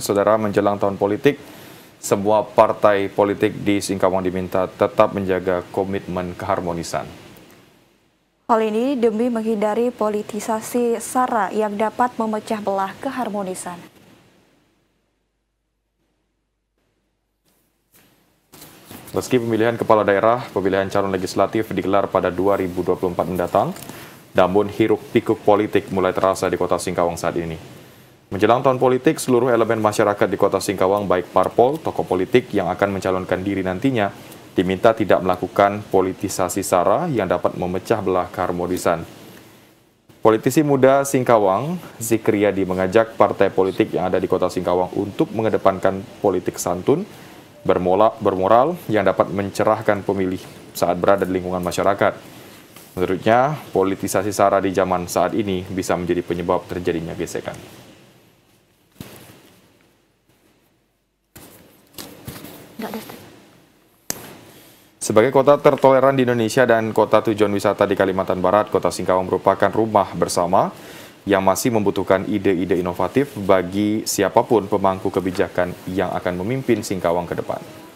Saudara menjelang tahun politik, semua partai politik di Singkawang diminta tetap menjaga komitmen keharmonisan. Hal ini demi menghindari politisasi SARA yang dapat memecah belah keharmonisan. Meski pemilihan kepala daerah, pemilihan calon legislatif digelar pada 2024 mendatang, namun hiruk pikuk politik mulai terasa di kota Singkawang saat ini. Menjelang tahun politik, seluruh elemen masyarakat di kota Singkawang baik parpol, tokoh politik yang akan mencalonkan diri nantinya diminta tidak melakukan politisasi sara yang dapat memecah belah keharmonisan. Politisi muda Singkawang, Zikriyadi mengajak partai politik yang ada di kota Singkawang untuk mengedepankan politik santun, bermola, bermoral yang dapat mencerahkan pemilih saat berada di lingkungan masyarakat. Menurutnya, politisasi SARA di zaman saat ini bisa menjadi penyebab terjadinya gesekan. Enggak ada Sebagai kota tertoleran di Indonesia dan kota tujuan wisata di Kalimantan Barat, kota Singkawang merupakan rumah bersama yang masih membutuhkan ide-ide inovatif bagi siapapun pemangku kebijakan yang akan memimpin Singkawang ke depan.